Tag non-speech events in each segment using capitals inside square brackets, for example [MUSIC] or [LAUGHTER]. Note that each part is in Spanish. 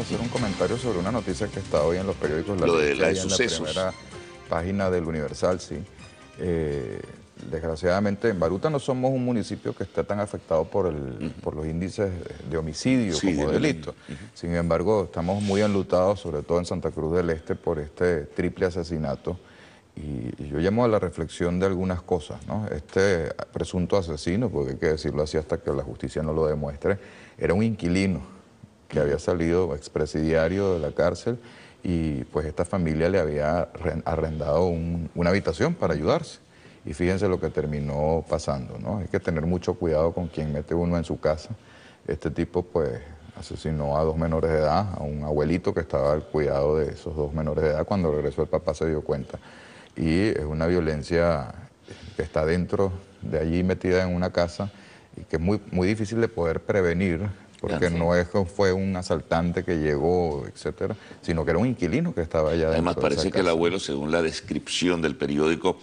hacer un comentario sobre una noticia que está hoy en los periódicos. La Lo de la sucesos. la primera página del Universal, sí. Eh, desgraciadamente, en Baruta no somos un municipio que está tan afectado por, el, por los índices de homicidio como de delito. Sin embargo, estamos muy enlutados, sobre todo en Santa Cruz del Este, por este triple asesinato. Y, yo llamo a la reflexión de algunas cosas, ¿no? Este presunto asesino, porque hay que decirlo así hasta que la justicia no lo demuestre, era un inquilino que había salido expresidiario de la cárcel y pues esta familia le había arrendado una habitación para ayudarse. Y fíjense lo que terminó pasando, ¿no? Hay que tener mucho cuidado con quien mete uno en su casa. Este tipo pues asesinó a dos menores de edad, a un abuelito que estaba al cuidado de esos dos menores de edad. Cuando regresó el papá se dio cuenta. Y es una violencia que está dentro de allí metida en una casa y que es muy, muy difícil de poder prevenir porque no fue un asaltante que llegó, etcétera, sino que era un inquilino que estaba allá. Además, parece que el abuelo, según la descripción del periódico,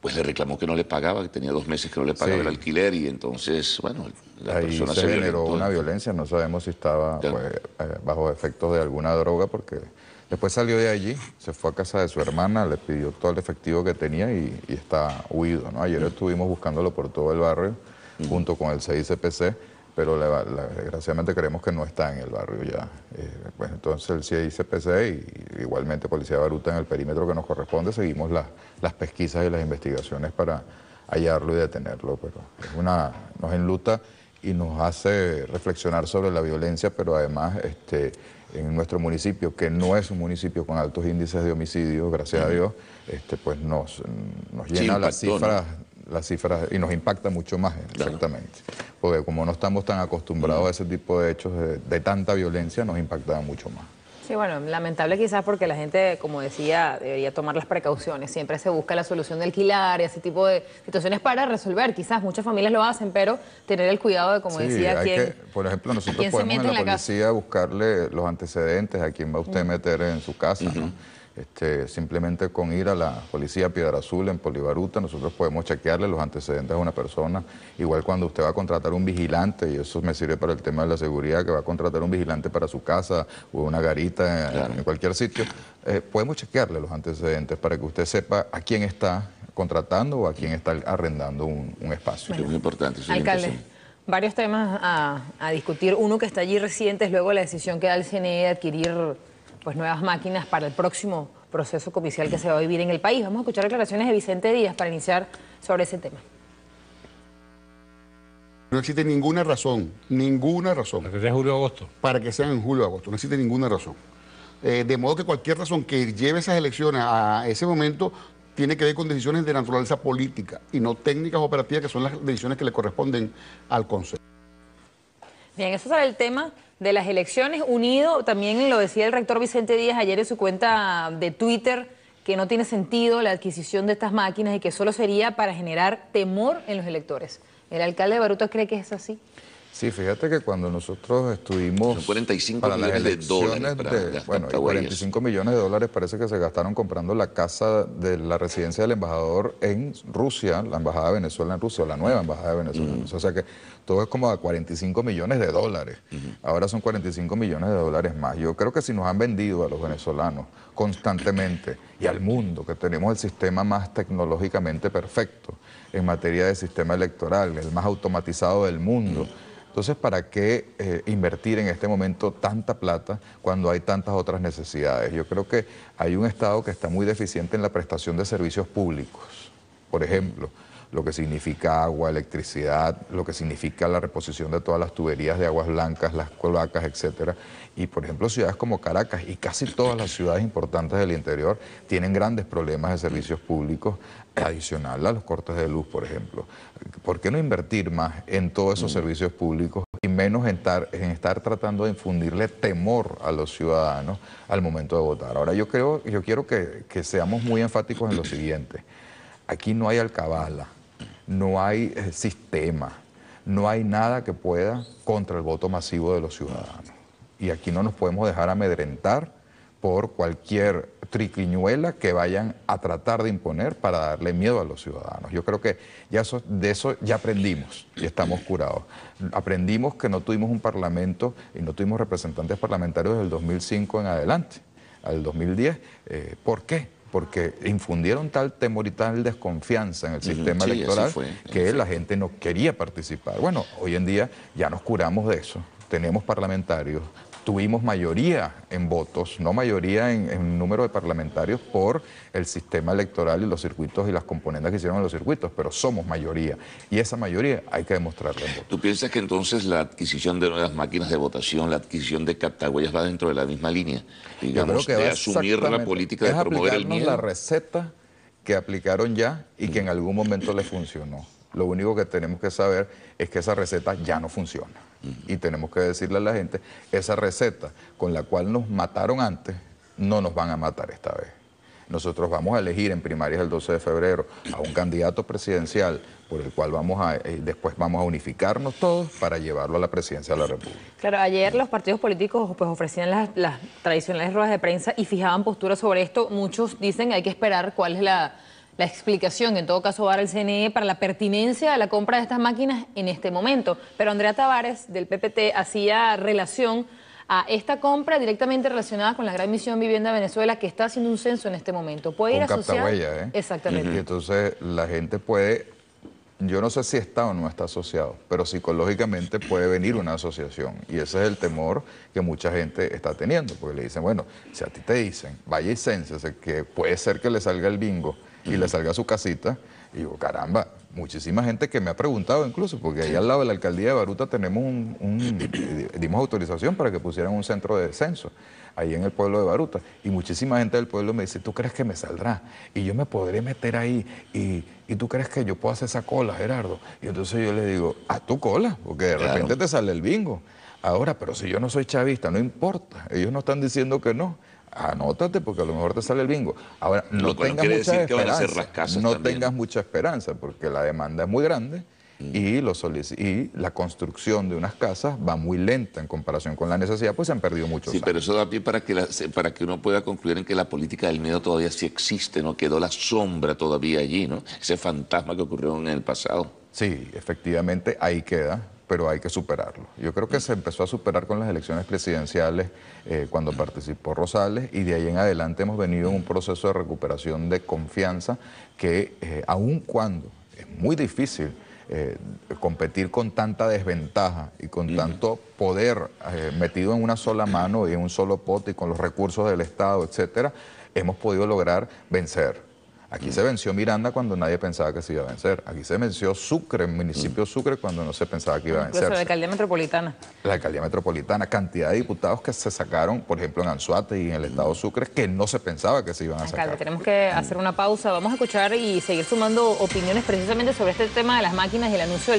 pues le reclamó que no le pagaba, que tenía dos meses que no le pagaba el alquiler y entonces, bueno, la se, generó una violencia, no sabemos si estaba pues, eh, bajo efectos de alguna droga porque después salió de allí, se fue a casa de su hermana, le pidió todo el efectivo que tenía y, está huido, ¿no? Ayer mm. estuvimos buscándolo por todo el barrio mm. junto con el CICPC pero la, desgraciadamente creemos que no está en el barrio ya. Eh, pues entonces el CIE y igualmente Policía Baruta en el perímetro que nos corresponde seguimos las las pesquisas y las investigaciones para hallarlo y detenerlo, pero es una, nos enluta y nos hace reflexionar sobre la violencia, pero además este, en nuestro municipio, que no es un municipio con altos índices de homicidios, gracias a Dios, este, pues nos, nos llena las cifras las cifras y nos impacta mucho más, eh, exactamente. Porque como no estamos tan acostumbrados a mm. ese tipo de hechos de, tanta violencia, nos impacta mucho más. Sí, bueno, lamentable quizás porque la gente, como decía, debería tomar las precauciones. Siempre se busca la solución de alquilar y ese tipo de situaciones para resolver. Quizás muchas familias lo hacen, pero tener el cuidado de, como decía, que Por ejemplo, nosotros podemos en la, policía buscarle los antecedentes a quién va usted a mm. meter en su casa, este, simplemente con ir a la policía Piedra Azul en Polivaruta... nosotros podemos chequearle los antecedentes a una persona. Igual cuando usted va a contratar un vigilante, y eso me sirve para el tema de la seguridad, que va a contratar un vigilante para su casa o una garita en, cualquier sitio, eh, podemos chequearle los antecedentes para que usted sepa a quién está contratando o a quién está arrendando un, espacio. es muy importante. alcalde. varios temas a, a discutir. Uno que está allí reciente es luego la decisión que da el CNE de adquirir pues, nuevas máquinas para el próximo proceso comercial que se va a vivir en el país. Vamos a escuchar declaraciones de Vicente Díaz para iniciar sobre ese tema. No existe ninguna razón, ninguna razón. Para que sea julio agosto. Para que sean en julio agosto, no existe ninguna razón. Eh, de modo que cualquier razón que lleve esas elecciones a ese momento tiene que ver con decisiones de naturaleza política y no técnicas operativas, que son las decisiones que le corresponden al Consejo. Bien, ese será el tema de las elecciones, unido, también lo decía el rector Vicente Díaz ayer en su cuenta de Twitter, que no tiene sentido la adquisición de estas máquinas y que solo sería para generar temor en los electores. ¿El alcalde de Baruta cree que es así? Sí, fíjate que cuando nosotros estuvimos... Son 45 millones de dólares. bueno, 45 millones de dólares parece que se gastaron comprando la casa de la residencia del embajador en Rusia, la embajada de Venezuela en Rusia, o la nueva embajada de Venezuela. O sea que todo es como a 45 millones de dólares. Ahora son 45 millones de dólares más. Yo creo que si nos han vendido a los venezolanos constantemente y al mundo, que tenemos el sistema más tecnológicamente perfecto en materia de sistema electoral, el más automatizado del mundo. Entonces, ¿para qué eh, invertir en este momento tanta plata cuando hay tantas otras necesidades? Yo creo que hay un Estado que está muy deficiente en la prestación de servicios públicos, por ejemplo lo que significa agua, electricidad, lo que significa la reposición de todas las tuberías de aguas blancas, las cloacas, etcétera. Y por ejemplo, ciudades como Caracas y casi todas las ciudades importantes del interior tienen grandes problemas de servicios públicos adicional a los cortes de luz, por ejemplo. ¿Por qué no invertir más en todos esos mm. servicios públicos y menos en estar, en estar tratando de infundirle temor a los ciudadanos al momento de votar? Ahora yo creo, yo quiero que, que seamos muy enfáticos en lo siguiente. Aquí no hay alcabala, no hay eh, sistema, no hay nada que pueda contra el voto masivo de los ciudadanos. Y aquí no nos podemos dejar amedrentar por cualquier triquiñuela que vayan a tratar de imponer para darle miedo a los ciudadanos. Yo creo que ya de eso ya aprendimos y estamos curados. Aprendimos que no tuvimos un parlamento y no tuvimos representantes parlamentarios del 2005 en adelante, al 2010. Eh, ¿Por qué? porque infundieron tal temor y tal desconfianza en el sistema electoral que la gente no quería participar. Bueno, hoy en día ya nos curamos de eso. Tenemos parlamentarios tuvimos mayoría en votos, no mayoría en, número de parlamentarios por el sistema electoral y los circuitos y las componentes que hicieron los circuitos, pero somos mayoría y esa mayoría hay que demostrarla en votos. ¿Tú piensas que entonces la adquisición de nuevas máquinas de votación, la adquisición de captahuellas va dentro de la misma línea? Yo creo que asumir la política de promover el la receta que aplicaron ya y que en mm. algún momento les funcionó. Lo único que tenemos que saber es que esa receta ya no funciona. Y tenemos que decirle a la gente, esa receta con la cual nos mataron antes, no nos van a matar esta vez. Nosotros vamos a elegir en primarias el 12 de febrero a un candidato presidencial por el cual vamos a, eh, después vamos a unificarnos todos para llevarlo a la presidencia de la República. Claro, ayer los partidos políticos pues ofrecían las, las tradicionales ruedas de prensa y fijaban posturas sobre esto. Muchos dicen hay que esperar cuál es la la explicación en todo caso va a el CNE para la pertinencia de la compra de estas máquinas en este momento. Pero Andrea Tavares del PPT hacía relación a esta compra directamente relacionada con la gran misión Vivienda Venezuela que está haciendo un censo en este momento. Puede ir asociado. ¿eh? Exactamente. Y entonces la gente puede, yo no sé si está o no está asociado, pero psicológicamente puede venir una asociación. Y ese es el temor que mucha gente está teniendo, porque le dicen, bueno, si a ti te dicen, vaya y cénsese, que puede ser que le salga el bingo y le salga a su casita. Y digo, caramba, muchísima gente que me ha preguntado incluso, porque ahí al lado de la alcaldía de Baruta tenemos un, [CLEARS THROAT] eh, dimos autorización para que pusieran un centro de descenso ahí en el pueblo de Baruta. Y muchísima gente del pueblo me dice, ¿tú crees que me saldrá? Y yo me podré meter ahí. Y, tú crees que yo puedo hacer esa cola, Gerardo? Y entonces yo le digo, a tu cola, porque de repente te sale el bingo. Ahora, pero si yo no soy chavista, no importa. Ellos no están diciendo que no anótate porque a lo mejor te sale el bingo. Ahora, no, tengas mucha No tengas mucha esperanza porque la demanda es muy grande y, mm. y la construcción de unas casas va muy lenta en comparación con la necesidad, pues se han perdido muchos Sí, pero eso da pie para que, para que uno pueda concluir en que la política del miedo todavía sí existe, ¿no? Quedó la sombra todavía allí, ¿no? Ese fantasma que ocurrió en el pasado. Sí, efectivamente, ahí queda pero hay que superarlo. Yo creo que se empezó a superar con las elecciones presidenciales eh, cuando participó Rosales y de ahí en adelante hemos venido en un proceso de recuperación de confianza que eh, aun cuando es muy difícil eh, competir con tanta desventaja y con tanto poder metido en una sola mano y en un solo pote y con los recursos del Estado, etcétera, hemos podido lograr vencer. Aquí se venció Miranda cuando nadie pensaba que se iba a vencer. Aquí se venció Sucre, el municipio mm. Sucre, cuando no se pensaba que iba a vencer. la alcaldía metropolitana. La alcaldía metropolitana, cantidad de diputados que se sacaron, por ejemplo, en Anzuate y en el estado mm. Sucre, que no se pensaba que se iban a Alcalde, tenemos que hacer una pausa. Vamos a escuchar y seguir sumando opiniones precisamente sobre este tema de las máquinas y el anuncio